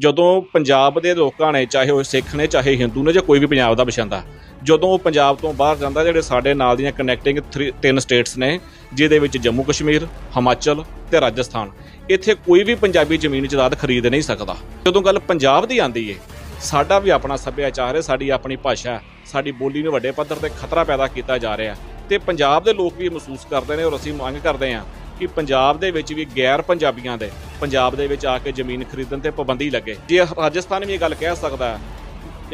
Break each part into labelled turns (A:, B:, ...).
A: ਜਦੋਂ ਪੰਜਾਬ ਦੇ ਲੋਕਾਂ ਨੇ ਚਾਹੇ ਉਹ ਸਿੱਖ ਨੇ ਚਾਹੇ ਹਿੰਦੂ ਨੇ ਜਾਂ ਕੋਈ ਵੀ ਪੰਜਾਬ ਦਾ ਬਸ਼ੰਦਾ ਜਦੋਂ ਉਹ ਪੰਜਾਬ ਤੋਂ ਬਾਹਰ ਜਾਂਦਾ ਜਿਹੜੇ ਸਾਡੇ ਨਾਲ ਦੀਆਂ ਕਨੈਕਟਿੰਗ ਤਿੰਨ ਸਟੇਟਸ ਨੇ ਜਿਹਦੇ ਵਿੱਚ ਜੰਮੂ ਕਸ਼ਮੀਰ ਹਿਮਾਚਲ ਤੇ ਰਾਜਸਥਾਨ ਇੱਥੇ ਕੋਈ ਵੀ ਪੰਜਾਬੀ ਜ਼ਮੀਨ ਜਾਇਦਾਦ ਖਰੀਦ ਨਹੀਂ ਸਕਦਾ ਜਦੋਂ ਗੱਲ ਪੰਜਾਬ ਦੀ ਆਂਦੀ ਏ ਸਾਡਾ ਵੀ ਆਪਣਾ ਸੱਭਿਆਚਾਰ ਹੈ ਸਾਡੀ ਆਪਣੀ ਭਾਸ਼ਾ ਸਾਡੀ ਬੋਲੀ ਨੂੰ ਵੱਡੇ ਪੱਧਰ ਤੇ ਖਤਰਾ ਪੈਦਾ ਕੀਤਾ ਜਾ ਰਿਹਾ ਤੇ ਪੰਜਾਬ ਦੇ ਲੋਕ ਵੀ ਮਹਿਸੂਸ ਕਰਦੇ ਨੇ ਔਰ ਅਸੀਂ ਮੰਗ ਕਰਦੇ ਆਂ ਕਿ ਪੰਜਾਬ ਦੇ ਵਿੱਚ ਵੀ ਗੈਰ ਪੰਜਾਬੀਆਂ ਦੇ ਪੰਜਾਬ ਦੇ ਵਿੱਚ ਆ ਕੇ ਜ਼ਮੀਨ ਖਰੀਦਣ ਤੇ ਪਾਬੰਦੀ ਲੱਗੇ ਜੇ ਰਾਜਸਥਾਨ ਵੀ ਇਹ ਗੱਲ ਕਹਿ ਸਕਦਾ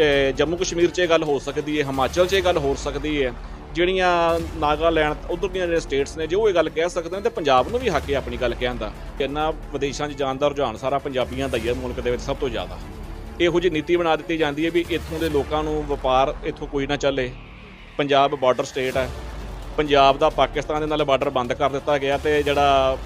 A: ਹੈ ਜੰਮੂ ਕਸ਼ਮੀਰ 'ਚ ਇਹ ਗੱਲ ਹੋ ਸਕਦੀ ਹੈ ਹਿਮਾਚਲ 'ਚ ਇਹ ਗੱਲ ਹੋ ਸਕਦੀ ਹੈ ਜਿਹੜੀਆਂ ਨਾਗਾਲੈਂਡ ਉਧਰ ਦੀਆਂ ਜਿਹੜੇ ਸਟੇਟਸ ਨੇ ਜੇ ਉਹ ਇਹ ਗੱਲ ਕਹਿ ਸਕਦੇ ਨੇ ਤੇ ਪੰਜਾਬ ਨੂੰ ਵੀ ਹੱਕ ਹੈ ਆਪਣੀ ਗੱਲ ਦਾ ਕਿੰਨਾ ਵਿਦੇਸ਼ਾਂ 'ਚ ਜਾਣ ਦਾ ਰੁਝਾਨ ਸਾਰਾ ਪੰਜਾਬੀਆਂ ਦਾ ਹੀ ਹੈ ਮੁਲਕ ਦੇ ਵਿੱਚ ਸਭ ਤੋਂ ਜ਼ਿਆਦਾ ਇਹੋ ਜਿਹੀ ਨੀਤੀ ਬਣਾ ਦਿੱਤੀ ਜਾਂਦੀ ਹੈ ਵੀ ਇੱਥੋਂ ਦੇ ਲੋਕਾਂ ਨੂੰ ਵਪਾਰ ਇੱਥੋਂ ਕੋਈ ਨਾ ਚੱਲੇ ਪੰਜਾਬ ਬਾਰਡਰ ਸਟੇਟ ਹੈ ਪੰਜਾਬ ਦਾ ਪਾਕਿਸਤਾਨ ਦੇ ਨਾਲ ਬਾਰਡਰ ਬੰਦ ਕਰ ਦਿੱਤਾ ਗਿਆ ਤੇ ਜਿਹੜਾ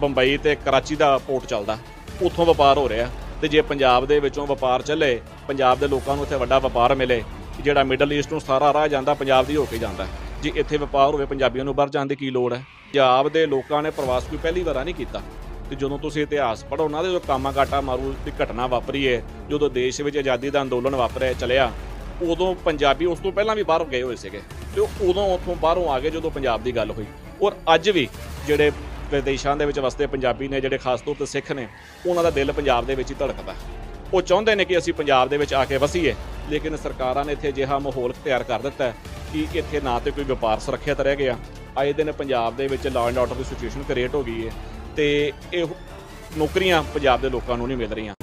A: ਬੰਬਈ ਤੇ ਕਰਾਚੀ ਦਾ ਪੋਰਟ ਚੱਲਦਾ ਉੱਥੋਂ ਵਪਾਰ ਹੋ ਰਿਹਾ ਤੇ ਜੇ ਪੰਜਾਬ ਦੇ ਵਿੱਚੋਂ ਵਪਾਰ ਚੱਲੇ ਪੰਜਾਬ ਦੇ ਲੋਕਾਂ ਨੂੰ ਇੱਥੇ ਵੱਡਾ ਵਪਾਰ ਮਿਲੇ ਜਿਹੜਾ ਮਿਡਲ ਈਸਟ ਨੂੰ ਸਾਰਾ ਰਾਹ ਜਾਂਦਾ ਪੰਜਾਬ ਦੀ ਹੋ ਕੇ ਜਾਂਦਾ ਜੇ ਇੱਥੇ ਵਪਾਰ ਹੋਵੇ ਪੰਜਾਬੀਆਂ ਨੂੰ ਬਾਹਰ ਜਾਣ ਦੀ ਕੀ ਲੋੜ ਹੈ ਪੰਜਾਬ ਦੇ ਲੋਕਾਂ ਨੇ ਪ੍ਰਵਾਸ ਕੋਈ ਪਹਿਲੀ ਵਾਰਾ ਨਹੀਂ ਕੀਤਾ ਤੇ ਜਦੋਂ ਤੁਸੀਂ ਇਤਿਹਾਸ ਪੜੋ ਨਾ ਦੇ ਜੋ ਕਾਮਾ ਕਾਟਾ ਮਾਰੂ ਦੀ ਘਟਨਾ ਵਾਪਰੀ ਏ ਜਦੋਂ ਦੇਸ਼ ਵਿੱਚ ਆਜ਼ਾਦੀ ਦਾ ਅੰਦੋਲਨ ਵਾਪਰਿਆ ਚੱਲਿਆ ਉਦੋਂ ਪੰਜਾਬੀ ਉਸ ਤੋਂ ਪਹਿਲਾਂ ਵੀ ਬਾਹਰ ਗਏ ਹੋਏ ਸੀਗੇ ਤੇ ਉਦੋਂ ਉੱਥੋਂ ਬਾਹਰੋਂ ਆ ਗਏ ਜਦੋਂ ਪੰਜਾਬ ਦੀ ਗੱਲ ਹੋਈ ਔਰ ਅੱਜ ਵੀ ਜਿਹੜੇ ਵਿਦੇਸ਼ਾਂ ਦੇ ਵਿੱਚ ਵਸਦੇ ਪੰਜਾਬੀ ਨੇ ਜਿਹੜੇ ਖਾਸ ਤੌਰ ਤੇ ਸਿੱਖ ਨੇ ਉਹਨਾਂ ਦਾ ਦਿਲ ਪੰਜਾਬ ਦੇ ਵਿੱਚ ਹੀ ਧੜਕਦਾ ਉਹ ਚਾਹੁੰਦੇ ਨੇ ਕਿ ਅਸੀਂ ਪੰਜਾਬ ਦੇ ਵਿੱਚ ਆ ਕੇ ਵਸੀਏ ਲੇਕਿਨ ਸਰਕਾਰਾਂ ਨੇ ਇੱਥੇ ਅਜਿਹਾ ਮਾਹੌਲ ਤਿਆਰ ਕਰ ਦਿੱਤਾ ਕਿ ਇੱਥੇ ਨਾ ਤੇ ਕੋਈ ਵਪਾਰ ਸੁਰੱਖਿਅਤ ਰਹਿ ਗਿਆ ਆਏ ਦਿਨ ਪੰਜਾਬ ਦੇ ਵਿੱਚ ਲਾਅ ਐਂਡ ਆਰਡਰ ਦੀ ਸਿਚੁਏਸ਼ਨ ਕ੍ਰੀਏਟ ਹੋ ਗਈ ਹੈ ਤੇ ਇਹ ਨੌਕਰੀਆਂ ਪੰਜਾਬ ਦੇ ਲੋਕਾਂ ਨੂੰ ਨਹੀਂ ਮਿਲ ਰਹੀਆਂ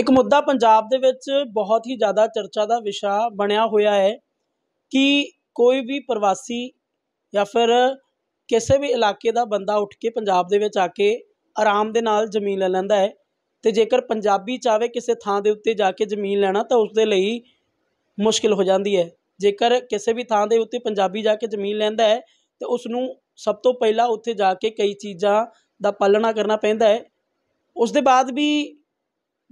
B: ਇੱਕ ਮੁੱਦਾ ਪੰਜਾਬ ਦੇ ਵਿੱਚ ਬਹੁਤ ਹੀ ਜ਼ਿਆਦਾ ਚਰਚਾ ਦਾ ਵਿਸ਼ਾ ਬਣਿਆ ਹੋਇਆ ਹੈ ਕਿ ਕੋਈ ਵੀ ਪ੍ਰਵਾਸੀ ਜਾਂ ਫਿਰ ਕਿਸੇ ਵੀ ਇਲਾਕੇ ਦਾ ਬੰਦਾ ਉੱਠ ਕੇ ਪੰਜਾਬ ਦੇ ਵਿੱਚ ਆ ਕੇ ਆਰਾਮ ਦੇ ਨਾਲ ਜ਼ਮੀਨ ਲੈ ਲੈਂਦਾ ਹੈ ਤੇ ਜੇਕਰ ਪੰਜਾਬੀ ਚਾਵੇ ਕਿਸੇ ਥਾਂ ਦੇ ਉੱਤੇ ਜਾ ਕੇ ਜ਼ਮੀਨ ਲੈਣਾ ਤਾਂ ਉਸ ਦੇ ਲਈ ਮੁਸ਼ਕਲ ਹੋ ਜਾਂਦੀ ਹੈ ਜੇਕਰ ਕਿਸੇ ਵੀ ਥਾਂ ਦੇ ਉੱਤੇ ਪੰਜਾਬੀ ਜਾ ਕੇ ਜ਼ਮੀਨ ਲੈਂਦਾ ਹੈ ਤੇ ਉਸ ਨੂੰ ਸਭ ਤੋਂ ਪਹਿਲਾਂ ਉੱਥੇ ਜਾ ਕੇ ਕਈ ਚੀਜ਼ਾਂ ਦਾ ਪਾਲਣਾ ਕਰਨਾ ਪੈਂਦਾ ਹੈ ਉਸ ਦੇ ਬਾਅਦ ਵੀ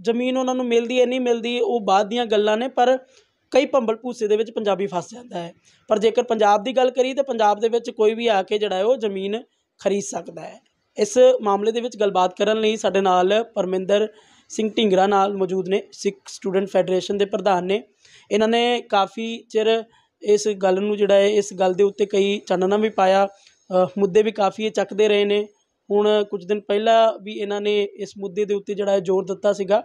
B: ਜ਼ਮੀਨ ਉਹਨਾਂ ਨੂੰ ਮਿਲਦੀ ਹੈ ਨਹੀਂ ਮਿਲਦੀ ਉਹ ਬਾਅਦ ਦੀਆਂ ਗੱਲਾਂ ਨੇ ਪਰ ਕਈ ਭੰਬਲ ਭੂਸੇ ਦੇ ਵਿੱਚ ਪੰਜਾਬੀ ਫਸ ਜਾਂਦਾ ਹੈ ਪਰ ਜੇਕਰ ਪੰਜਾਬ ਦੀ ਗੱਲ ਕਰੀ ਤੇ ਪੰਜਾਬ ਦੇ ਵਿੱਚ ਕੋਈ ਵੀ ਆ ਕੇ ਜਿਹੜਾ ਉਹ ਜ਼ਮੀਨ ਖਰੀਦ ਸਕਦਾ ਹੈ ਇਸ ਮਾਮਲੇ ਦੇ ਵਿੱਚ ਗੱਲਬਾਤ ਕਰਨ ਲਈ ਸਾਡੇ ਨਾਲ ਪਰਮਿੰਦਰ ਸਿੰਘ ਢਿੰਗਰਾ ਨਾਲ ਮੌਜੂਦ ਨੇ ਸਿੱਖ ਸਟੂਡੈਂਟ ਫੈਡਰੇਸ਼ਨ ਦੇ ਪ੍ਰਧਾਨ ਨੇ ਇਹਨਾਂ ਨੇ ਕਾਫੀ ਚਿਰ ਇਸ ਗੱਲ ਨੂੰ ਜਿਹੜਾ ਹੈ ਇਸ ਗੱਲ ਦੇ ਉੱਤੇ ਕਈ ਚਾਨਣਾ ਵੀ ਪਾਇਆ ਮੁੱਦੇ ਵੀ ਕਾਫੀ ਚੱਕਦੇ ਰਹੇ ਨੇ ਹੁਣ ਕੁਝ ਦਿਨ ਪਹਿਲਾਂ ਵੀ ਇਹਨਾਂ ਨੇ ਇਸ ਮੁੱਦੇ ਦੇ ਉੱਤੇ ਜਿਹੜਾ ਜ਼ੋਰ ਦਿੱਤਾ ਸੀਗਾ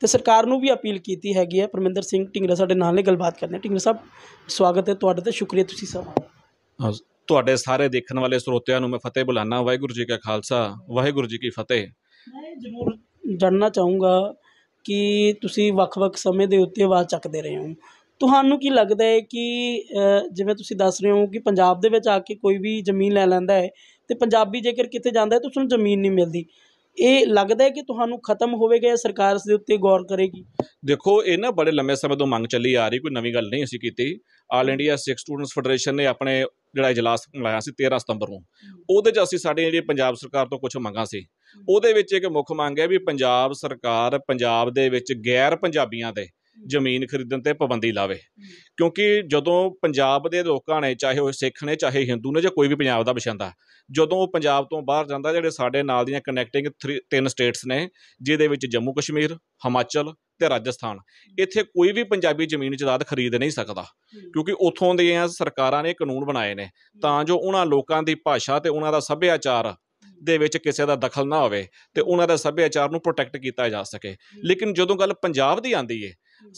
B: ਤੇ ਸਰਕਾਰ ਨੂੰ ਵੀ ਅਪੀਲ ਕੀਤੀ ਹੈਗੀ ਹੈ ਪਰਮਿੰਦਰ ਸਿੰਘ ਢਿੰਗਰਾ ਸਾਡੇ ਨਾਲ ਨੇ ਗੱਲਬਾਤ ਕਰਨੀ ਢਿੰਗਰਾ ਸਾਹਿਬ ਸਵਾਗਤ ਹੈ ਤੁਹਾਡਾ ਤੇ ਸ਼ੁਕਰੀਆ ਤੁਸੀਂ ਸਭ
A: ਤੁਹਾਡੇ ਸਾਰੇ ਦੇਖਣ ਵਾਲੇ ਸਰੋਤਿਆਂ ਨੂੰ ਮੈਂ ਫਤਿਹ ਬੁਲਾਣਾ ਵਾਹਿਗੁਰੂ ਜੀ ਕਾ ਖਾਲਸਾ ਵਾਹਿਗੁਰੂ ਜੀ ਕੀ ਫਤਿਹ ਮੈਂ
B: ਜ਼ਰੂਰ ਜਾਣਨਾ ਚਾਹੂੰਗਾ ਕਿ ਤੁਸੀਂ ਵੱਖ-ਵੱਖ ਸਮੇਂ ਦੇ ਉੱਤੇ ਆਵਾਜ਼ ਚੱਕਦੇ ਰਹੇ ਹੋ ਤੁਹਾਨੂੰ ਕੀ ਲੱਗਦਾ ਹੈ ਕਿ ਜਿਵੇਂ ਤੁਸੀਂ ਦੱਸ ਰਹੇ ਹੋ ਕਿ ਪੰਜਾਬ ਦੇ ਵਿੱਚ ਆ ਕੇ ਕੋਈ ਵੀ ਜ਼ਮੀਨ ਲੈ ਲੈਂਦਾ ਹੈ ਤੇ ਪੰਜਾਬੀ ਜੇਕਰ ਕਿਤੇ ਜਾਂਦਾ ਤਾਂ ਉਸ ਨੂੰ ਜ਼ਮੀਨ ਨਹੀਂ ਮਿਲਦੀ ਇਹ ਲੱਗਦਾ ਹੈ ਕਿ ਤੁਹਾਨੂੰ ਖਤਮ ਹੋਵੇਗਾ ਜਾਂ ਸਰਕਾਰ ਇਸ ਦੇ ਉੱਤੇ ਗੌਰ ਕਰੇਗੀ
A: ਦੇਖੋ ਇਹ ਨਾ ਬੜੇ ਲੰਮੇ ਸਮੇਂ ਤੋਂ ਮੰਗ ਚੱਲੀ ਆ ਰਹੀ ਕੋਈ ਨਵੀਂ ਗੱਲ ਨਹੀਂ ਅਸੀਂ ਕੀਤੀ all India Sikh students federation ਨੇ ਆਪਣੇ ਜਿਹੜਾ ਇਜਲਾਸ ਲਾਇਆ ਸੀ 13 ਸਤੰਬਰ ਨੂੰ ਉਹਦੇ 'ਚ ਅਸੀਂ ਸਾਡੇ ਜਿਹੜੇ ਪੰਜਾਬ ਸਰਕਾਰ ਤੋਂ ਕੁਝ ਮੰਗਾਂ ਸੀ ਉਹਦੇ ਵਿੱਚ ਇੱਕ ਮੁੱਖ ਮੰਗ ਹੈ ਵੀ ਪੰਜਾਬ ਸਰਕਾਰ ਪੰਜਾਬ ਦੇ ਵਿੱਚ ਗੈਰ ਪੰਜਾਬੀਆਂ ਦੇ ਜ਼ਮੀਨ ਖਰੀਦਣ ਤੇ ਪਾਬੰਦੀ ਲਾਵੇ ਕਿਉਂਕਿ ਜਦੋਂ ਪੰਜਾਬ ਦੇ ਲੋਕਾਂ ਨੇ ਚਾਹੇ ਉਹ ਸਿੱਖ ਨੇ ਚਾਹੇ ਹਿੰਦੂ ਨੇ ਜਾਂ ਕੋਈ ਵੀ ਪੰਜਾਬ ਦਾ ਬਸ਼ੰਦਾ ਜਦੋਂ ਉਹ ਪੰਜਾਬ ਤੋਂ ਬਾਹਰ ਜਾਂਦਾ ਜਿਹੜੇ ਸਾਡੇ ਨਾਲ ਦੀਆਂ ਕਨੈਕਟਿੰਗ ਤਿੰਨ ਸਟੇਟਸ ਨੇ ਜਿਹਦੇ ਵਿੱਚ ਜੰਮੂ ਕਸ਼ਮੀਰ ਹਿਮਾਚਲ ਤੇ ਰਾਜਸਥਾਨ ਇੱਥੇ ਕੋਈ ਵੀ ਪੰਜਾਬੀ ਜ਼ਮੀਨ ਜਾਇਦਾਦ ਖਰੀਦ ਨਹੀਂ ਸਕਦਾ ਕਿਉਂਕਿ ਉਥੋਂ ਦੀਆਂ ਸਰਕਾਰਾਂ ਨੇ ਕਾਨੂੰਨ ਬਣਾਏ ਨੇ ਤਾਂ ਜੋ ਉਹਨਾਂ ਲੋਕਾਂ ਦੀ ਭਾਸ਼ਾ ਤੇ ਉਹਨਾਂ ਦਾ ਸੱਭਿਆਚਾਰ ਦੇ ਵਿੱਚ ਕਿਸੇ ਦਾ ਦਖਲ ਨਾ ਹੋਵੇ ਤੇ ਉਹਨਾਂ ਦਾ ਸੱਭਿਆਚਾਰ ਨੂੰ ਪ੍ਰੋਟੈਕਟ ਕੀਤਾ ਜਾ ਸਕੇ ਲੇਕਿਨ ਜਦੋਂ ਗੱਲ ਪੰਜਾਬ ਦੀ ਆਂਦੀ ਏ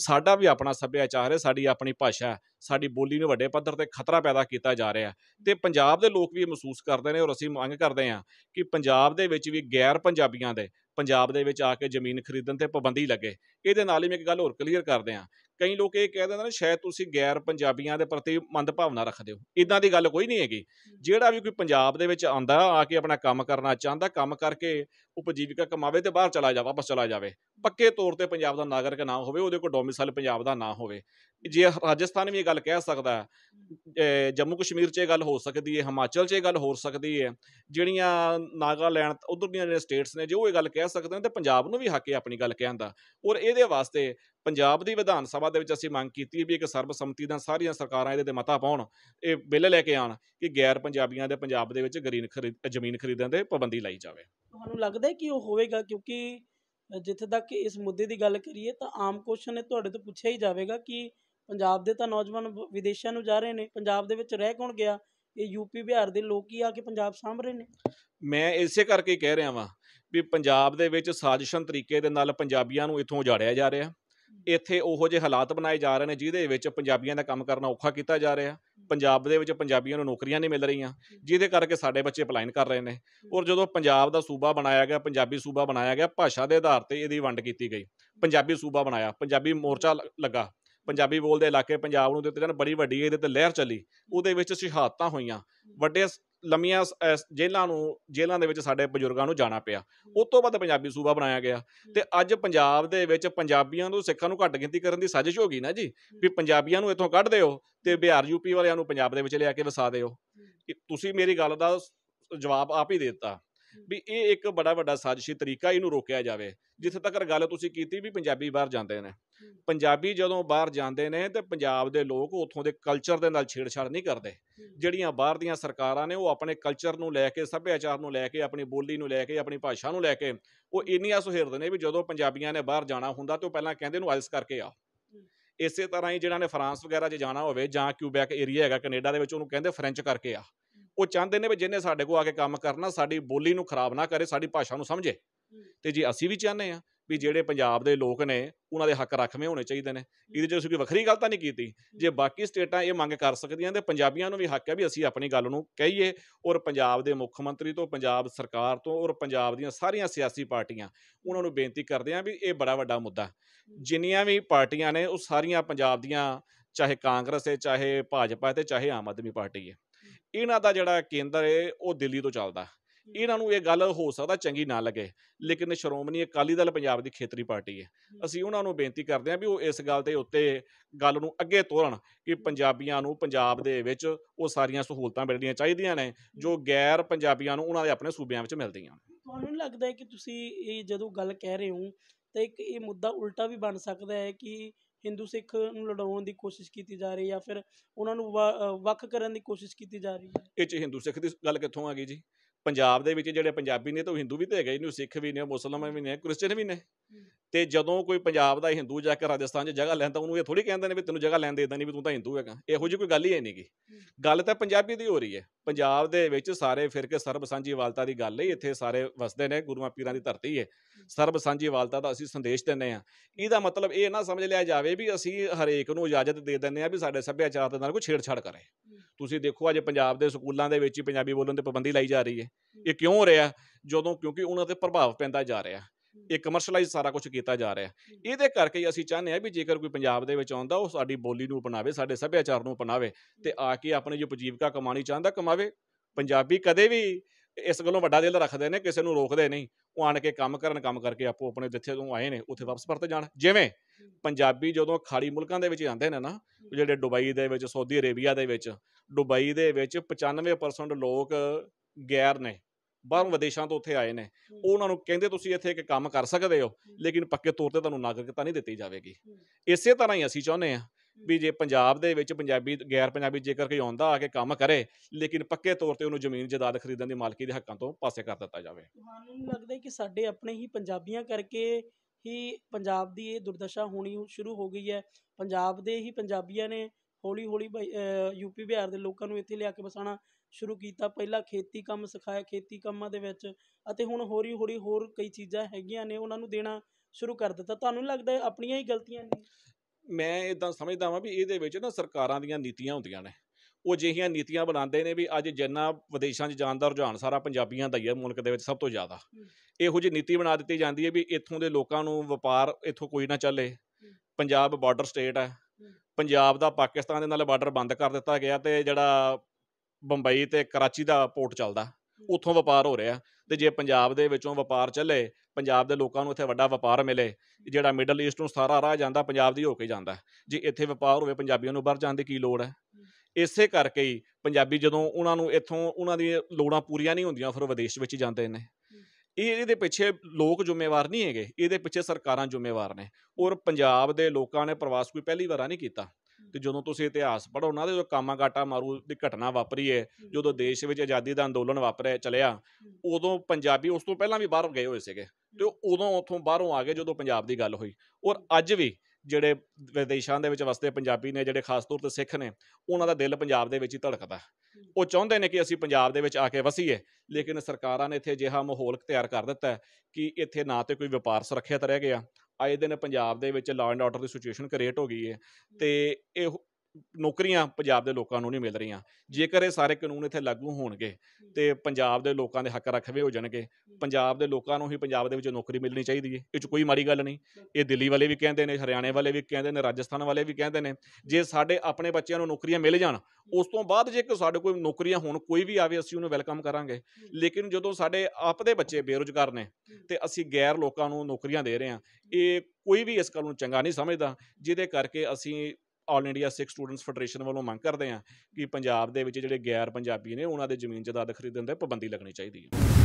A: ਸਾਡਾ ਵੀ ਆਪਣਾ ਸੱਭਿਆਚਾਰ ਹੈ ਸਾਡੀ ਆਪਣੀ ਭਾਸ਼ਾ ਹੈ ਸਾਡੀ ਬੋਲੀ ਨੂੰ ਵੱਡੇ ਪੱਧਰ ਤੇ ਖਤਰਾ ਪੈਦਾ ਕੀਤਾ ਜਾ ਰਿਹਾ ਤੇ ਪੰਜਾਬ ਦੇ ਲੋਕ ਵੀ ਇਹ ਮਹਿਸੂਸ ਕਰਦੇ ਨੇ ਔਰ ਅਸੀਂ ਮੰਗ ਕਰਦੇ ਹਾਂ ਕਿ ਪੰਜਾਬ ਦੇ ਵਿੱਚ ਵੀ ਗੈਰ ਪੰਜਾਬੀਆਂ ਦੇ ਪੰਜਾਬ ਦੇ ਵਿੱਚ ਆ ਕੇ ਜ਼ਮੀਨ ਖਰੀਦਣ ਤੇ ਪਾਬੰਦੀ ਲੱਗੇ ਇਹਦੇ ਨਾਲ ਹੀ ਮੈਂ ਇੱਕ ਗੱਲ ਹੋਰ ਕਲੀਅਰ ਕਰਦੇ ਹਾਂ ਕਈ ਲੋਕ ਇਹ ਕਹਿ ਦਿੰਦੇ ਨੇ ਸ਼ਾਇਦ ਤੁਸੀਂ ਗੈਰ ਪੰਜਾਬੀਆਂ ਦੇ ਪ੍ਰਤੀ ਮੰਦ ਭਾਵਨਾ ਰੱਖਦੇ ਹੋ ਇਦਾਂ ਦੀ ਗੱਲ ਕੋਈ ਨਹੀਂ ਹੈਗੀ ਜਿਹੜਾ ਵੀ ਕੋਈ ਪੰਜਾਬ ਦੇ ਵਿੱਚ ਆਉਂਦਾ ਆ ਕੇ ਆਪਣਾ ਕੰਮ ਕਰਨਾ ਚਾਹੁੰਦਾ ਕੰਮ ਕਰਕੇ ਉਪਜੀਵਿਕਾ ਕਮਾਵੇ ਤੇ ਬਾਹਰ ਚਲਾ ਜਾਵੇ ਵਾਪਸ ਚਲਾ ਜਾਵੇ ਪੱਕੇ ਤੌਰ ਤੇ ਪੰਜਾਬ ਦਾ ਨਾਗਰਿਕ ਨਾ ਹੋਵੇ ਉਹਦੇ ਕੋਲ ਡੋਮਿਸਾਈਲ ਪੰਜਾਬ ਦਾ ਨਾ ਹੋਵੇ ਜੇ ਰਾਜਸਥਾਨ ਵੀ ਇਹ ਗੱਲ ਕਹਿ ਸਕਦਾ ਜੰਮੂ ਕਸ਼ਮੀਰ 'ਚ ਇਹ ਗੱਲ ਹੋ ਸਕਦੀ ਹੈ ਹਿਮਾਚਲ 'ਚ ਇਹ ਗੱਲ ਹੋ ਸਕਦੀ ਹੈ ਜਿਹੜੀਆਂ ਨਾਗਾਲੈਂਡ ਉਧਰ ਦੀਆਂ ਜਿਹੜੇ ਸਟੇਟਸ ਨੇ ਜੇ ਉਹ ਇਹ ਗੱਲ ਕਹਿ ਸਕਦੇ ਨੇ ਤੇ ਪੰਜਾਬ ਨੂੰ ਵੀ ਹੱਕ ਹੈ ਆਪਣੀ ਗੱਲ ਕਹਿਣ ਦਾ ਔਰ ਇਹਦੇ ਵਾਸਤੇ ਪੰਜਾਬ ਦੀ ਵਿਧਾਨ ਸਭਾ ਦੇ ਵਿੱਚ ਅਸੀਂ ਮੰਗ ਕੀਤੀ ਵੀ ਇੱਕ ਸਰਬਸੰਮਤੀ ਨਾਲ ਸਾਰੀਆਂ ਸਰਕਾਰਾਂ ਇਹਦੇ ਤੇ ਮਤਾ ਪਾਉਣ ਇਹ ਬਿੱਲ ਲੈ ਕੇ ਆਣ ਕਿ ਗੈਰ ਪੰਜਾਬੀਆਂ ਦੇ ਪੰਜਾਬ ਦੇ ਵਿੱਚ ਗਰੀਨ ਖਰੀਦ ਜ਼ਮੀਨ ਖਰੀਦਣ ਤੇ ਪਾਬੰਦੀ ਲਾਈ ਜਾਵੇ
B: ਤੁਹਾਨੂੰ ਲੱਗਦਾ ਕਿ ਉਹ ਹੋਵੇਗਾ ਕਿਉਂਕਿ ਜਿੱਥੇ ਤੱਕ ਇਸ ਮੁੱਦੇ ਦੀ ਗੱਲ ਕਰੀਏ ਤਾਂ ਆਮ ਕੁਐਸਚਨ ਤੁਹਾਡੇ ਤੋਂ ਪੁੱਛਿਆ ਹੀ ਜਾਵੇਗਾ ਕਿ ਪੰਜਾਬ ਦੇ ਤਾਂ ਨੌਜਵਾਨ ਵਿਦੇਸ਼ਾਂ ਨੂੰ ਜਾ ਰਹੇ ਨੇ ਪੰਜਾਬ ਦੇ ਵਿੱਚ ਰਹਿ ਕੌਣ ਗਿਆ ਇਹ ਯੂਪੀ ਬਿਹਾਰ ਦੇ ਲੋਕ ਹੀ ਆ ਕੇ ਪੰਜਾਬ ਸਾਂਭ ਰਹੇ ਨੇ
A: ਮੈਂ ਇਸੇ ਕਰਕੇ ਕਹਿ ਰਿਹਾ ਵਾਂ ਵੀ ਪੰਜਾਬ ਦੇ ਵਿੱਚ ਸਾਜ਼ਿਸ਼ਾਂ ਤਰੀਕੇ ਦੇ ਨਾਲ ਪੰਜਾਬੀਆਂ ਨੂੰ ਇੱਥੋਂ ਉਜਾੜਿਆ ਜਾ ਰਿਹਾ ਇੱਥੇ ਉਹੋ ਜਿਹੇ ਹਾਲਾਤ ਬਣਾਏ ਜਾ ਰਹੇ ਨੇ ਜਿਹਦੇ ਵਿੱਚ ਪੰਜਾਬੀਆਂ ਦਾ ਕੰਮ ਕਰਨਾ ਔਖਾ ਕੀਤਾ ਜਾ ਰਿਹਾ ਪੰਜਾਬ ਦੇ ਵਿੱਚ ਪੰਜਾਬੀਆਂ ਨੂੰ ਨੌਕਰੀਆਂ ਨਹੀਂ ਮਿਲ ਰਹੀਆਂ ਜਿਹਦੇ ਕਰਕੇ ਸਾਡੇ ਬੱਚੇ ਅਪਲਾਈਨ ਕਰ ਰਹੇ ਨੇ ਔਰ ਜਦੋਂ ਪੰਜਾਬ ਦਾ ਸੂਬਾ ਬਣਾਇਆ ਗਿਆ ਪੰਜਾਬੀ ਸੂਬਾ ਬਣਾਇਆ ਗਿਆ ਭਾਸ਼ਾ ਦੇ ਆਧਾਰ ਤੇ ਇਹਦੀ ਵੰਡ ਕੀਤੀ ਗਈ ਪੰਜਾਬੀ ਸੂਬਾ ਬਣਾਇਆ ਪੰਜਾਬੀ ਮੋਰਚਾ ਲੱਗਾ ਪੰਜਾਬੀ ਬੋਲਦੇ ਇਲਾਕੇ ਪੰਜਾਬ ਨੂੰ ਦਿੱਤੇ ਜਾਣ ਬੜੀ ਵੱਡੀ ਇਹਦੇ ਤੇ ਲਹਿਰ ਚੱਲੀ ਉਹਦੇ ਵਿੱਚ ਸ਼ਹਾਦਤਾਂ ਹੋਈਆਂ ਵੱਡੇ ਲੰਮੀਆਂ ਜੇਲ੍ਹਾਂ ਨੂੰ ਜੇਲ੍ਹਾਂ ਦੇ ਵਿੱਚ ਸਾਡੇ ਬਜ਼ੁਰਗਾਂ ਨੂੰ ਜਾਣਾ ਪਿਆ ਉਸ ਤੋਂ ਬਾਅਦ ਪੰਜਾਬੀ ਸੂਬਾ ਬਣਾਇਆ ਗਿਆ ਤੇ ਅੱਜ ਪੰਜਾਬ ਦੇ ਵਿੱਚ ਪੰਜਾਬੀਆਂ ਨੂੰ ਸਿੱਖਾਂ ਨੂੰ ਘੱਟ ਗਿਣਤੀ ਕਰਨ ਦੀ ਸਾਜ਼ਿਸ਼ ਹੋ ਗਈ ਨਾ ਜੀ ਵੀ ਪੰਜਾਬੀਆਂ ਨੂੰ ਇੱਥੋਂ ਕੱਢ ਦਿਓ ਤੇ ਬਿਹਾਰ ਯੂਪੀ ਵਾਲਿਆਂ ਨੂੰ ਪੰਜਾਬ ਦੇ ਵਿੱਚ ਲਿਆ ਕੇ ਵਸਾ ਦਿਓ ਤੁਸੀਂ ਮੇਰੀ ਗੱਲ ਦਾ ਜਵਾਬ ਆਪ ਹੀ ਦੇ ਦਿੱਤਾ ਵੀ ਇਹ ਇੱਕ ਬੜਾ ਵੱਡਾ ਸਾਜ਼ਿਸ਼ੀ ਤਰੀਕਾ ਇਹਨੂੰ ਰੋਕਿਆ ਜਾਵੇ ਜਿੱਥੇ ਤੱਕ ਗੱਲ ਤੁਸੀਂ ਕੀਤੀ ਵੀ ਪੰਜਾਬੀ ਬਾਹਰ ਜਾਂਦੇ ਨੇ ਪੰਜਾਬੀ ਜਦੋਂ ਬਾਹਰ ਜਾਂਦੇ ਨੇ ਤੇ ਪੰਜਾਬ ਦੇ ਲੋਕ ਉੱਥੋਂ ਦੇ ਕਲਚਰ ਦੇ ਨਾਲ ਛੇੜਛਾੜ ਨਹੀਂ ਕਰਦੇ ਜਿਹੜੀਆਂ ਬਾਹਰ ਦੀਆਂ ਸਰਕਾਰਾਂ ਨੇ ਉਹ ਆਪਣੇ ਕਲਚਰ ਨੂੰ ਲੈ ਕੇ ਸੱਭਿਆਚਾਰ ਨੂੰ ਲੈ ਕੇ ਆਪਣੀ ਬੋਲੀ ਨੂੰ ਲੈ ਕੇ ਆਪਣੀ ਭਾਸ਼ਾ ਨੂੰ ਲੈ ਕੇ ਉਹ ਇੰਨੀਆਂ ਸੁਹਿਰਦੇ ਨੇ ਵੀ ਜਦੋਂ ਪੰਜਾਬੀਆਂ ਨੇ ਬਾਹਰ ਜਾਣਾ ਹੁੰਦਾ ਤੇ ਉਹ ਪਹਿਲਾਂ ਕਹਿੰਦੇ ਨੂੰ ਆਇਲਸ ਕਰਕੇ ਆ ਇਸੇ ਤਰ੍ਹਾਂ ਹੀ ਜਿਹੜਾ ਨੇ ਫਰਾਂਸ ਵਗੈਰਾ 'ਚ ਜਾਣਾ ਹੋਵੇ ਜਾਂ ਕਿਊਬੈਕ ਏਰੀਆ ਹੈਗਾ ਕੈਨੇਡਾ ਦੇ ਵਿੱਚ ਉਹਨੂੰ ਕਹਿੰਦੇ ਫ੍ਰੈਂਚ ਕਰਕੇ ਆ ਉਹ ਚਾਹੁੰਦੇ ਨੇ ਵੀ ਜਿਹਨੇ ਸਾਡੇ ਕੋਲ ਆ ਕੇ ਕੰਮ ਕਰਨਾ ਸਾਡੀ ਬੋਲੀ ਨੂੰ ਖਰਾਬ ਨਾ ਕਰੇ ਸਾਡੀ ਭਾਸ਼ਾ ਨੂੰ ਸਮਝੇ ਤੇ ਜੀ ਅਸੀਂ ਵੀ ਚਾਹੁੰਦੇ ਆ ਵੀ ਜਿਹੜੇ ਪੰਜਾਬ ਦੇ ਲੋਕ ਨੇ ਉਹਨਾਂ ਦੇ ਹੱਕ ਰੱਖਵੇਂ ਹੋਣੇ ਚਾਹੀਦੇ ਨੇ ਇਹਦੇ 'ਚ ਅਸੀਂ ਕੋਈ ਵੱਖਰੀ ਗੱਲ ਤਾਂ ਨਹੀਂ ਕੀਤੀ ਜੇ ਬਾਕੀ ਸਟੇਟਾਂ ਇਹ ਮੰਗ ਕਰ ਸਕਦੀਆਂ ਤੇ ਪੰਜਾਬੀਆਂ ਨੂੰ ਵੀ ਹੱਕ ਹੈ ਵੀ ਅਸੀਂ ਆਪਣੀ ਗੱਲ ਨੂੰ ਕਹੀਏ ਔਰ ਪੰਜਾਬ ਦੇ ਮੁੱਖ ਮੰਤਰੀ ਤੋਂ ਪੰਜਾਬ ਸਰਕਾਰ ਤੋਂ ਔਰ ਪੰਜਾਬ ਦੀਆਂ ਸਾਰੀਆਂ ਸਿਆਸੀ ਪਾਰਟੀਆਂ ਉਹਨਾਂ ਨੂੰ ਬੇਨਤੀ ਕਰਦੇ ਆ ਵੀ ਇਹ ਬੜਾ ਵੱਡਾ ਮੁੱਦਾ ਜਿੰਨੀਆਂ ਵੀ ਪਾਰਟੀਆਂ ਨੇ ਉਹ ਸਾਰੀਆਂ ਪੰਜਾਬ ਦੀਆਂ ਚਾਹੇ ਕਾਂਗਰਸ ਹੈ ਚਾਹੇ ਭਾਜਪਾ ਹੈ ਤੇ ਚਾਹੇ ਆਮ ਆਦਮੀ ਪਾਰਟੀ ਹੈ ਇਹਨਾਂ ਦਾ ਜਿਹੜਾ ਕੇਂਦਰ ਹੈ ਉਹ ਦਿੱਲੀ ਤੋਂ ਚੱਲਦਾ ਇਹਨਾਂ ਨੂੰ ਇਹ ਗੱਲ ਹੋ ਸਕਦਾ ਚੰਗੀ ਨਾ ਲੱਗੇ ਲੇਕਿਨ ਸ਼੍ਰੋਮਣੀ ਅਕਾਲੀ ਦਲ ਪੰਜਾਬ ਦੀ ਖੇਤਰੀ ਪਾਰਟੀ ਹੈ ਅਸੀਂ ਉਹਨਾਂ ਨੂੰ ਬੇਨਤੀ ਕਰਦੇ ਹਾਂ ਵੀ ਉਹ ਇਸ ਗੱਲ ਦੇ ਉੱਤੇ ਗੱਲ ਨੂੰ ਅੱਗੇ ਤੋਰਨ ਕਿ ਪੰਜਾਬੀਆਂ ਨੂੰ ਪੰਜਾਬ ਦੇ ਵਿੱਚ ਉਹ ਸਾਰੀਆਂ ਸਹੂਲਤਾਂ ਮਿਲਣੀਆਂ ਚਾਹੀਦੀਆਂ ਨੇ ਜੋ ਗੈਰ ਪੰਜਾਬੀਆਂ ਨੂੰ ਉਹਨਾਂ ਦੇ ਆਪਣੇ ਸੂਬਿਆਂ ਵਿੱਚ ਮਿਲਦੀਆਂ
B: ਤੁਹਾਨੂੰ ਲੱਗਦਾ ਹੈ ਕਿ ਤੁਸੀਂ ਇਹ ਜਦੋਂ ਗੱਲ ਕਹਿ ਰਹੇ ਹੋ ਤਾਂ ਇੱਕ ਇਹ ਮੁੱਦਾ ਉਲਟਾ ਵੀ ਬਣ ਸਕਦਾ ਹੈ ਕਿ ਹਿੰਦੂ ਸਿੱਖ ਨੂੰ ਲੜਾਉਣ ਦੀ ਕੋਸ਼ਿਸ਼ ਕੀਤੀ ਜਾ ਰਹੀ ਜਾਂ ਫਿਰ ਉਹਨਾਂ ਨੂੰ ਵੱਖ ਕਰਨ ਦੀ ਕੋਸ਼ਿਸ਼ ਕੀਤੀ ਜਾ ਰਹੀ ਹੈ
A: ਇਹ ਚ ਹਿੰਦੂ ਸਿੱਖ ਦੀ ਗੱਲ ਕਿੱਥੋਂ ਆ ਗਈ ਜੀ ਪੰਜਾਬ ਦੇ ਵਿੱਚ ਜਿਹੜੇ ਪੰਜਾਬੀ ਨੇ ਤਾਂ ਉਹ ਹਿੰਦੂ ਵੀ ਤੇ ਹੈਗੇ ਨੇ ਸਿੱਖ ਵੀ ਨੇ ਮੁਸਲਮਾਨ ਵੀ ਨੇ ਕ੍ਰਿਸਚੀਅਨ ਵੀ ਨੇ ਤੇ ਜਦੋਂ ਕੋਈ ਪੰਜਾਬ ਦਾ ਹਿੰਦੂ ਜਾ ਕੇ ਰਾਜਸਥਾਨ 'ਚ ਜਗ੍ਹਾ ਲੈਂਦਾ ਉਹਨੂੰ ਇਹ ਥੋੜੀ ਕਹਿੰਦੇ ਨੇ ਵੀ ਤੈਨੂੰ ਜਗ੍ਹਾ ਲੈਣ ਦੇ ਇਦਾਂ ਨਹੀਂ ਵੀ ਤੂੰ ਤਾਂ ਹਿੰਦੂ ਹੈਗਾ ਇਹੋ ਜਿਹੀ ਕੋਈ ਗੱਲ ਹੀ ਹੈ ਨਹੀਂਗੀ ਗੱਲ ਤਾਂ ਪੰਜਾਬੀ ਦੀ ਹੋ ਰਹੀ ਹੈ ਪੰਜਾਬ ਦੇ ਵਿੱਚ ਸਾਰੇ ਫਿਰ ਕੇ ਸਰਬ ਸਾਂਝੀ ਵਾਲਤਾ ਦੀ ਗੱਲ ਹੈ ਇੱਥੇ ਸਾਰੇ ਵਸਦੇ ਨੇ ਗੁਰੂਆਂ ਪੀਰਾਂ ਦੀ ਧਰਤੀ ਹੈ ਸਰਬ ਸਾਂਝੀ ਵਾਲਤਾ ਦਾ ਅਸੀਂ ਸੰਦੇਸ਼ ਦਿੰਨੇ ਆ ਇਹਦਾ ਮਤਲਬ ਇਹ ਨਾ ਸਮਝ ਲਿਆ ਜਾਵੇ ਵੀ ਅਸੀਂ ਹਰੇਕ ਨੂੰ ਇਜਾਜ਼ਤ ਦੇ ਦਿੰਨੇ ਆ ਵੀ ਸਾਡੇ ਸੱਭਿਆਚਾਰ ਦੇ ਨਾਲ ਕੋਈ ਛੇੜਛਾੜ ਕਰੇ ਤੁਸੀਂ ਦੇਖੋ ਅੱਜ ਪੰਜਾਬ ਦੇ ਸਕੂਲਾਂ ਦੇ ਵਿੱਚ ਹੀ ਪੰਜਾਬੀ ਬੋਲਣ ਤੇ ਪਾਬੰਦੀ ਲਾਈ ਜਾ ਰਹੀ ਹੈ ਇਹ ਕਿਉਂ ਹੋ ਰਿਹਾ ਜਦੋਂ ਕਿਉਂਕਿ ਉਹਨਾਂ ਤੇ ਪ੍ਰਭਾਵ ਪੈਂਦਾ ਜਾ ਰਿਹਾ ਇਹ ਕਮਰਸ਼ੀਅਲਾਈਜ਼ ਸਾਰਾ ਕੁਝ ਕੀਤਾ ਜਾ ਰਿਹਾ ਇਹਦੇ ਕਰਕੇ ਅਸੀਂ ਚਾਹੁੰਦੇ ਆ ਵੀ ਜੇਕਰ ਕੋਈ ਪੰਜਾਬ ਦੇ ਵਿੱਚ ਆਉਂਦਾ ਉਹ ਸਾਡੀ ਬੋਲੀ ਨੂੰ ਅਪਣਾਵੇ ਸਾਡੇ ਸੱਭਿਆਚਾਰ ਨੂੰ ਅਪਣਾਵੇ ਤੇ ਆ ਕੇ ਆਪਣੀ ਜੋ ਪਜੀਵਕਾ ਕਮਾਣੀ ਚਾਹੁੰਦਾ ਕਮਾਵੇ ਪੰਜਾਬੀ ਕਦੇ ਵੀ ਇਸ ਗੱਲੋਂ ਵੱਡਾ ਦਿਲ ਰੱਖਦੇ ਨੇ ਕਿਸੇ ਨੂੰ ਰੋਕਦੇ ਨਹੀਂ ਉਹ ਆਣ ਕੇ ਕੰਮ ਕਰਨ ਕੰਮ ਕਰਕੇ ਆਪੋ ਆਪਣੇ ਜਿੱਥੇ ਤੋਂ ਆਏ ਨੇ ਉੱਥੇ ਵਾਪਸ ਪਰਤ ਜਾਣ ਜਿਵੇਂ ਪੰਜਾਬੀ ਜਦੋਂ ਖਾੜੀ ਮੁਲਕਾਂ ਦੇ ਵਿੱਚ ਜਾਂਦੇ ਨੇ ਨਾ ਜਿਹੜੇ ਦੁਬਈ ਦੇ ਵਿੱਚ ਸਾਊਦੀ ਅਰੇਬੀਆ ਦੇ ਵਿੱਚ ਦੁਬਈ ਦੇ ਵਿੱਚ 95% ਲੋਕ ਗੈਰ ਨੇ ਬਾਹਰੋਂ ਵਿਦੇਸ਼ਾਂ ਤੋਂ ਉੱਥੇ ਆਏ ਨੇ ਉਹਨਾਂ ਨੂੰ ਕਹਿੰਦੇ ਤੁਸੀਂ ਇੱਥੇ ਇੱਕ ਕੰਮ ਕਰ ਸਕਦੇ ਹੋ ਲੇਕਿਨ ਪੱਕੇ ਤੌਰ ਤੇ ਤੁਹਾਨੂੰ ਨਾਗਰਿਕਤਾ ਨਹੀਂ ਦਿੱਤੀ ਜਾਵੇਗੀ ਇਸੇ ਤਰ੍ਹਾਂ ਹੀ ਅਸੀਂ ਚਾਹੁੰਦੇ ਆ ਵੀ ਜੇ ਪੰਜਾਬ ਦੇ ਵਿੱਚ ਪੰਜਾਬੀ ਗੈਰ ਪੰਜਾਬੀ ਜੇਕਰ ਕੋਈ ਆਉਂਦਾ ਆ ਕੇ ਕੰਮ ਕਰੇ ਲੇਕਿਨ ਪੱਕੇ ਤੌਰ ਤੇ ਉਹਨੂੰ ਜ਼ਮੀਨ ਜਾਇਦਾਦ ਖਰੀਦਣ ਦੇ ਮਾਲਕੀ ਦੇ ਹੱਕਾਂ ਤੋਂ ਪਾਸੇ ਕਰ ਦਿੱਤਾ ਜਾਵੇ
B: ਤੁਹਾਨੂੰ ਲੱਗਦਾ ਕਿ ਸਾਡੇ ਆਪਣੇ ਹੀ ਪੰਜਾਬੀਆਂ ਕਰਕੇ ਹੀ ਪੰਜਾਬ ਦੀ ਇਹ ਦੁਰਦਸ਼ਾ ਹੋਣੀ ਸ਼ੁਰੂ ਹੋ ਗਈ ਹੈ ਪੰਜਾਬ ਦੇ ਹੀ ਪੰਜਾਬੀਆਂ ਨੇ ਹੌਲੀ ਹੌਲੀ ਯੂਪੀ ਬਿਹਾਰ ਦੇ ਲੋਕਾਂ ਨੂੰ ਇੱਥੇ ਲਿਆ ਕੇ ਬਸਾਣਾ ਸ਼ੁਰੂ ਕੀਤਾ ਪਹਿਲਾਂ ਖੇਤੀ ਕੰਮ ਸਿਖਾਇਆ ਖੇਤੀ ਕੰਮਾਂ ਦੇ ਵਿੱਚ ਅਤੇ ਹੁਣ ਹੋਰੀ ਹੋਰੀ ਹੋਰ ਕਈ ਚੀਜ਼ਾਂ ਹੈਗੀਆਂ ਨੇ ਉਹਨਾਂ ਨੂੰ ਦੇਣਾ ਸ਼ੁਰੂ ਕਰ ਦਿੱਤਾ ਤੁਹਾਨੂੰ ਲੱਗਦਾ ਆਪਣੀਆਂ ਹੀ ਗਲਤੀਆਂ ਨੇ
A: ਮੈਂ ਇਦਾਂ ਸਮਝਦਾ ਹਾਂ ਵੀ ਇਹਦੇ ਵਿੱਚ ਨਾ ਸਰਕਾਰਾਂ ਦੀਆਂ ਨੀਤੀਆਂ ਹੁੰਦੀਆਂ ਨੇ ਉਹ ਜਿਹੀਆਂ ਨੀਤੀਆਂ ਬਣਾਉਂਦੇ ਨੇ ਵੀ ਅੱਜ ਜਿੰਨਾ ਵਿਦੇਸ਼ਾਂ 'ਚ ਜਾਣ ਦਾ ਰੁਝਾਨ ਸਾਰਾ ਪੰਜਾਬੀਆਂ ਦਾ ਹੀ ਹੈ ਮੁਲਕ ਦੇ ਵਿੱਚ ਸਭ ਤੋਂ ਜ਼ਿਆਦਾ ਇਹੋ ਜਿਹੀ ਨੀਤੀ ਬਣਾ ਦਿੱਤੀ ਜਾਂਦੀ ਹੈ ਵੀ ਇੱਥੋਂ ਦੇ ਲੋਕਾਂ ਨੂੰ ਵਪਾਰ ਇੱਥੋਂ ਕੋਈ ਨਾ ਚੱਲੇ ਪੰਜਾਬ ਬਾਰਡਰ ਸਟੇਟ ਹੈ ਪੰਜਾਬ ਦਾ ਪਾਕਿਸਤਾਨ ਦੇ ਨਾਲ ਬਾਰਡਰ ਬੰਦ ਕਰ ਦਿੱਤਾ ਗਿਆ ਤੇ ਜਿਹੜਾ ਬੰਬਈ ਤੇ ਕਰਾਚੀ ਦਾ ਪੋਰਟ ਚੱਲਦਾ ਉੱਥੋਂ ਵਪਾਰ ਹੋ ਰਿਹਾ ਤੇ ਜੇ ਪੰਜਾਬ ਦੇ ਵਿੱਚੋਂ ਵਪਾਰ ਚੱਲੇ ਪੰਜਾਬ ਦੇ ਲੋਕਾਂ ਨੂੰ ਇੱਥੇ ਵੱਡਾ ਵਪਾਰ ਮਿਲੇ ਜਿਹੜਾ ਮਿਡਲ ਈਸਟ ਨੂੰ ਸਾਰਾ ਰਾਹ ਜਾਂਦਾ ਪੰਜਾਬ ਦੀ ਹੋ ਕੇ ਜਾਂਦਾ ਜੇ ਇੱਥੇ ਵਪਾਰ ਹੋਵੇ ਪੰਜਾਬੀਆਂ ਨੂੰ ਬਾਹਰ ਜਾਣ ਦੀ ਕੀ ਲੋੜ ਹੈ ਇਸੇ ਕਰਕੇ ਹੀ ਪੰਜਾਬੀ ਜਦੋਂ ਉਹਨਾਂ ਨੂੰ ਇੱਥੋਂ ਉਹਨਾਂ ਦੀ ਲੋੜਾਂ ਪੂਰੀਆਂ ਨਹੀਂ ਹੁੰਦੀਆਂ ਫਿਰ ਵਿਦੇਸ਼ ਵਿੱਚ ਜਾਂਦੇ ਨੇ ਇਹ ਇਹਦੇ ਪਿੱਛੇ ਲੋਕ ਜ਼ਿੰਮੇਵਾਰ ਨਹੀਂ ਹੈਗੇ ਇਹਦੇ ਪਿੱਛੇ ਸਰਕਾਰਾਂ ਜ਼ਿੰਮੇਵਾਰ ਨੇ ਔਰ ਪੰਜਾਬ ਦੇ ਲੋਕਾਂ ਨੇ ਪ੍ਰਵਾਸ ਕੋਈ ਪਹਿਲੀ ਵਾਰਾ ਨਹੀਂ ਕੀਤਾ ਤੇ ਜਦੋਂ ਤੁਸੀਂ ਇਤਿਹਾਸ ਪੜੋ ਉਹਨਾਂ ਦੇ ਕਾਮਾ ਕਾਟਾ ਮਾਰੂ ਦੀ ਘਟਨਾ ਵਾਪਰੀ ਹੈ ਜਦੋਂ ਦੇਸ਼ ਵਿੱਚ ਆਜ਼ਾਦੀ ਦਾ ਅੰਦੋਲਨ ਵਾਪਰਿਆ ਚਲਿਆ ਉਦੋਂ ਪੰਜਾਬੀ ਉਸ ਤੋਂ ਪਹਿਲਾਂ ਵੀ ਬਾਹਰ ਗਏ ਹੋਏ ਸੀਗੇ ਤੇ ਉਦੋਂ ਉਥੋਂ ਬਾਹਰੋਂ ਆ ਗਏ ਜਦੋਂ ਪੰਜਾਬ ਦੀ ਗੱਲ ਹੋਈ ਔਰ ਅੱਜ ਵੀ ਜਿਹੜੇ ਵਿਦੇਸ਼ਾਂ ਦੇ ਵਿੱਚ ਵਸਦੇ ਪੰਜਾਬੀ ਨੇ ਜਿਹੜੇ ਖਾਸ ਤੌਰ ਤੇ ਸਿੱਖ ਨੇ ਉਹਨਾਂ ਦਾ ਦਿਲ ਪੰਜਾਬ ਦੇ ਵਿੱਚ ਹੀ ਧੜਕਦਾ ਉਹ ਚਾਹੁੰਦੇ ਨੇ ਕਿ ਅਸੀਂ ਪੰਜਾਬ ਦੇ ਵਿੱਚ ਆ ਕੇ ਵਸੀਏ ਲੇਕਿਨ ਸਰਕਾਰਾਂ ਨੇ ਇੱਥੇ ਅਜਿਹਾ ਮਾਹੌਲ ਤਿਆਰ ਕਰ ਦਿੱਤਾ ਕਿ ਇੱਥੇ ਨਾ ਤੇ ਕੋਈ ਵਪਾਰ ਸੁਰੱਖਿਅਤ ਰਹਿ ਗਿਆ ਆਏ ਦਿਨ ਪੰਜਾਬ ਦੇ ਵਿੱਚ ਲਾਅ ਐਂਡ ਆਰਡਰ ਦੀ ਸਿਚੁਏਸ਼ਨ ਕ੍ਰੀਏਟ ਹੋ ਗਈ ਹੈ ਤੇ ਇਹ ਨੌਕਰੀਆਂ ਪੰਜਾਬ ਦੇ ਲੋਕਾਂ ਨੂੰ ਨਹੀਂ ਮਿਲ ਰਹੀਆਂ ਜੇਕਰ ਇਹ ਸਾਰੇ ਕਾਨੂੰਨ ਇੱਥੇ ਲਾਗੂ ਹੋਣਗੇ ਤੇ ਪੰਜਾਬ ਦੇ ਲੋਕਾਂ ਦੇ ਹੱਕ ਰੱਖਵੇ ਹੋ ਜਾਣਗੇ ਪੰਜਾਬ ਦੇ ਲੋਕਾਂ ਨੂੰ ਹੀ ਪੰਜਾਬ ਦੇ ਵਿੱਚ ਨੌਕਰੀ ਮਿਲਣੀ ਚਾਹੀਦੀ ਹੈ ਇਹ ਚ ਕੋਈ ਮਾੜੀ ਗੱਲ ਨਹੀਂ ਇਹ ਦਿੱਲੀ ਵਾਲੇ ਵੀ ਕਹਿੰਦੇ ਨੇ ਹਰਿਆਣੇ ਵਾਲੇ ਵੀ ਕਹਿੰਦੇ ਨੇ ਰਾਜਸਥਾਨ ਵਾਲੇ ਵੀ ਕਹਿੰਦੇ ਨੇ ਜੇ ਸਾਡੇ ਆਪਣੇ ਬੱਚਿਆਂ ਨੂੰ ਨੌਕਰੀਆਂ ਮਿਲ ਜਾਣ ਉਸ ਤੋਂ ਬਾਅਦ ਜੇ ਸਾਡੇ ਕੋਈ ਨੌਕਰੀਆਂ ਹੋਣ ਕੋਈ ਵੀ ਆਵੇ ਅਸੀਂ ਉਹਨੂੰ ਵੈਲਕਮ ਕਰਾਂਗੇ ਲੇਕਿਨ ਜਦੋਂ ਸਾਡੇ ਆਪ ਦੇ ਬੱਚੇ ਬੇਰੋਜ਼ਗਾਰ ਨੇ ਤੇ ਅਸੀਂ ਗੈਰ ਲੋਕਾਂ ਨੂੰ ਨੌਕਰੀਆਂ ਦੇ ਰਹੇ ਹਾਂ ਇਹ ਕੋਈ ਵੀ ਇਸ ਗੱਲ ਨੂੰ ਚੰਗਾ ਨਹੀਂ ਸਮਝਦਾ ਜਿਹਦੇ ਕਰਕੇ ਅਸੀਂ all India Sikh students federation ਵੱਲੋਂ ਮੰਗ ਕਰਦੇ ਆ ਕਿ ਪੰਜਾਬ ਦੇ ਵਿੱਚ ਜਿਹੜੇ ਗੈਰ ਪੰਜਾਬੀ ਨੇ ਉਹਨਾਂ ਦੇ ਜ਼ਮੀਨ ਜਾਇਦਾਦ ਖਰੀਦਣ ਤੇ ਪਾਬੰਦੀ ਲੱਗਣੀ ਚਾਹੀਦੀ ਹੈ